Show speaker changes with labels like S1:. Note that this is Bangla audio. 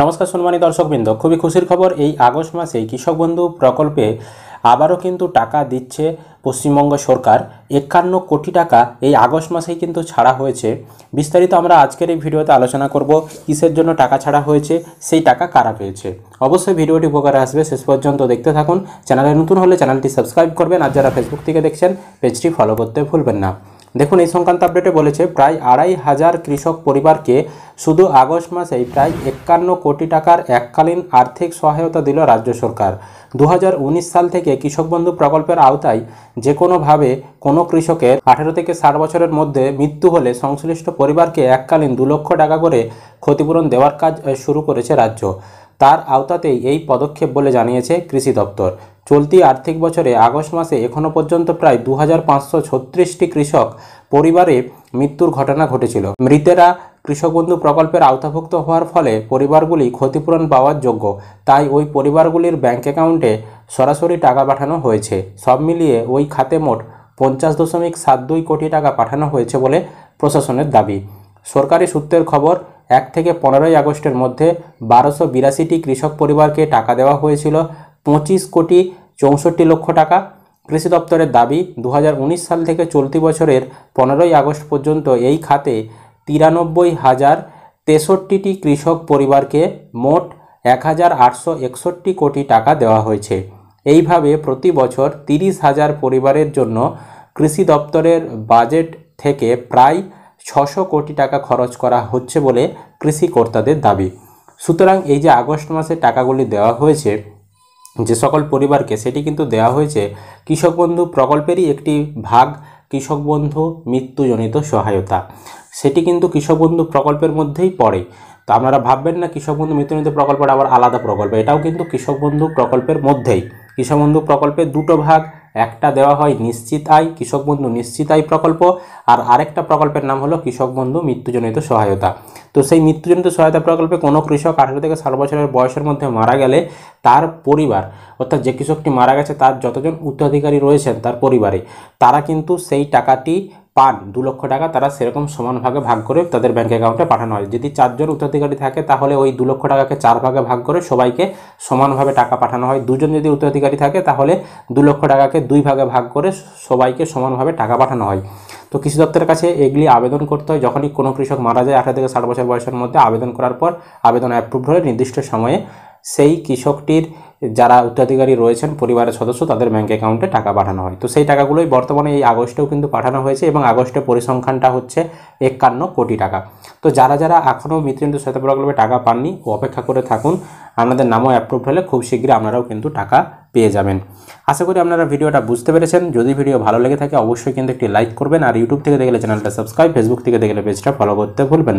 S1: নমস্কার সম্মানী দর্শকবৃন্দ খুবই খুশির খবর এই আগস্ট মাসে কৃষক বন্ধু প্রকল্পে আবারও কিন্তু টাকা দিচ্ছে পশ্চিমবঙ্গ সরকার একান্ন কোটি টাকা এই আগস্ট মাসেই কিন্তু ছাড়া হয়েছে বিস্তারিত আমরা আজকের এই ভিডিওতে আলোচনা করব কিসের জন্য টাকা ছাড়া হয়েছে সেই টাকা কারা পেয়েছে অবশ্যই ভিডিওটি উপকারে আসবে শেষ পর্যন্ত দেখতে থাকুন চ্যানেলে নতুন হলে চ্যানেলটি সাবস্ক্রাইব করবেন আর যারা ফেসবুক থেকে দেখছেন পেজটি ফলো করতে ভুলবেন না দেখুন এই সংক্রান্ত আপডেটে বলেছে প্রায় আড়াই হাজার কৃষক পরিবারকে শুধু আগস্ট মাসেই প্রায় একান্ন কোটি টাকার এককালীন আর্থিক সহায়তা দিল রাজ্য সরকার দু সাল থেকে কৃষক বন্ধু প্রকল্পের আওতায় যে কোনোভাবে কোনো কৃষকের আঠেরো থেকে ষাট বছরের মধ্যে মৃত্যু হলে সংশ্লিষ্ট পরিবারকে এককালীন দু লক্ষ টাকা করে ক্ষতিপূরণ দেওয়ার কাজ শুরু করেছে রাজ্য তার আওতাতেই এই পদক্ষেপ বলে জানিয়েছে কৃষি দপ্তর চলতি আর্থিক বছরে আগস্ট মাসে এখনও পর্যন্ত প্রায় দু হাজার কৃষক পরিবারে মৃত্যুর ঘটনা ঘটেছিল মৃতেরা কৃষক বন্ধু প্রকল্পের আওতাভুক্ত হওয়ার ফলে পরিবারগুলি ক্ষতিপূরণ পাওয়ার যোগ্য তাই ওই পরিবারগুলির ব্যাংক অ্যাকাউন্টে সরাসরি টাকা পাঠানো হয়েছে সব মিলিয়ে ওই খাতে মোট পঞ্চাশ দশমিক সাত দুই কোটি টাকা পাঠানো হয়েছে বলে প্রশাসনের দাবি সরকারি সূত্রের খবর এক থেকে পনেরোই আগস্টের মধ্যে বারোশো বিরাশিটি কৃষক পরিবারকে টাকা দেওয়া হয়েছিল পঁচিশ কোটি চৌষট্টি লক্ষ টাকা কৃষি দপ্তরের দাবি দু সাল থেকে চলতি বছরের পনেরোই আগস্ট পর্যন্ত এই খাতে তিরানব্বই হাজার তেষট্টিটি কৃষক পরিবারকে মোট এক হাজার আটশো একষট্টি কোটি টাকা দেওয়া হয়েছে এইভাবে প্রতি বছর তিরিশ হাজার পরিবারের জন্য কৃষি দপ্তরের বাজেট থেকে প্রায় ছশো কোটি টাকা খরচ করা হচ্ছে বলে কৃষিকর্তাদের দাবি সুতরাং এই যে আগস্ট মাসে টাকাগুলি দেওয়া হয়েছে যে সকল পরিবারকে সেটি কিন্তু দেওয়া হয়েছে কৃষক বন্ধু প্রকল্পেরই একটি ভাগ কৃষক বন্ধু মৃত্যুজনিত সহায়তা সেটি কিন্তু কৃষক বন্ধু প্রকল্পের মধ্যেই পড়ে তো আপনারা ভাববেন না কৃষক বন্ধু মৃত্যুজনিত প্রকল্পটা আবার আলাদা প্রকল্প এটাও কিন্তু কৃষক বন্ধু প্রকল্পের মধ্যেই কৃষক বন্ধু প্রকল্পের দুটো ভাগ একটা দেওয়া হয় নিশ্চিত আয় কৃষক বন্ধু নিশ্চিত আয় প্রকল্প আর আরেকটা প্রকল্পের নাম হলো কৃষক বন্ধু মৃত্যুজনিত সহায়তা তো সেই মৃত্যুজনিত সহায়তা প্রকল্পে কোনো কৃষক আঠেরো থেকে ষাট বছরের বয়সের মধ্যে মারা গেলে তার পরিবার অর্থাৎ যে কৃষকটি মারা গেছে তার যতজন উত্তরাধিকারী রয়েছেন তার পরিবারে তারা কিন্তু সেই টাকাটি পান দু লক্ষ টাকা তারা সেরকম সমানভাগে ভাগ করে তাদের ব্যাঙ্ক অ্যাকাউন্টে পাঠানো হয় যদি চারজন উত্তরাধিকারী থাকে তাহলে ওই দু লক্ষ টাকাকে চার ভাগে ভাগ করে সবাইকে সমানভাবে টাকা পাঠানো হয় দুজন যদি উত্তরাধিকারী থাকে তাহলে দু লক্ষ টাকাকে দুই ভাগে ভাগ করে সবাইকে সমানভাবে টাকা পাঠানো হয় তো কৃষি দপ্তরের কাছে এগুলি আবেদন করতে হয় যখনই কোনো কৃষক মারা যায় আঠারো থেকে ষাট বছর বয়সের মধ্যে আবেদন করার পর আবেদন অ্যাপ্রুভ হলে নির্দিষ্ট সময়ে সেই কৃষকটির যারা উত্তরাধিকারী রয়েছেন পরিবারের সদস্য তাদের ব্যাঙ্ক অ্যাকাউন্টে টাকা পাঠানো হয় তো সেই টাকাগুলোই বর্তমানে এই আগস্টেও কিন্তু পাঠানো হয়েছে এবং আগস্টে পরিসংখ্যানটা হচ্ছে একান্ন কোটি টাকা তো যারা যারা এখনও মৃত্যুঞ্জয় শ্বেতা প্রকল্পে টাকা পাননি অপেক্ষা করে থাকুন আপনাদের নামও অ্যাপ্রুভ হলে খুব শীঘ্রই আপনারাও কিন্তু টাকা পেয়ে যাবেন আশা করি আপনারা ভিডিওটা বুঝতে পেরেছেন যদি ভিডিও ভালো লেগে থাকে অবশ্যই কিন্তু একটি লাইক করবেন আর ইউটিউব থেকে দেখলে চ্যানেলটা সাবস্ক্রাইব ফেসবুক থেকে দেখলে পেজটা ফলো করতে ভুলবেন